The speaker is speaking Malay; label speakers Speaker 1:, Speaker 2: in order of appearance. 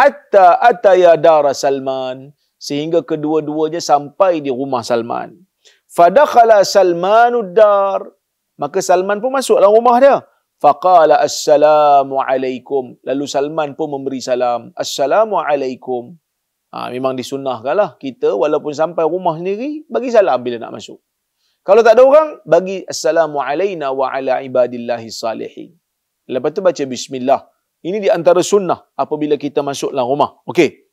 Speaker 1: hatta ataya dara Salman sehingga kedua-duanya sampai di rumah Salman. Fadakhala Salmanud dar. Maka Salman pun masuk rumah dia. Faqala assalamu alaikum. Lalu Salman pun memberi salam. Assalamu alaikum. Ha, memang disunnahkanlah kita walaupun sampai rumah sendiri bagi salam bila nak masuk. Kalau tak ada orang bagi assalamu alaina wa ala ibadillahis salihin. Lepas tu baca bismillah. Ini di antara sunnah apabila kita masuklah rumah. Okey.